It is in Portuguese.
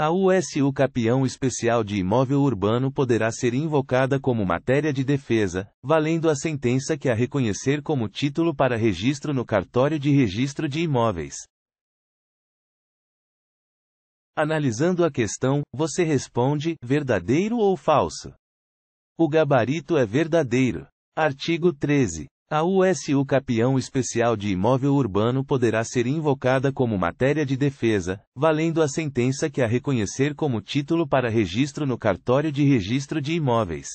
A USU Capião Especial de Imóvel Urbano poderá ser invocada como matéria de defesa, valendo a sentença que a reconhecer como título para registro no cartório de registro de imóveis. Analisando a questão, você responde: verdadeiro ou falso? O gabarito é verdadeiro. Artigo 13. A USU Capião Especial de Imóvel Urbano poderá ser invocada como matéria de defesa, valendo a sentença que a reconhecer como título para registro no Cartório de Registro de Imóveis.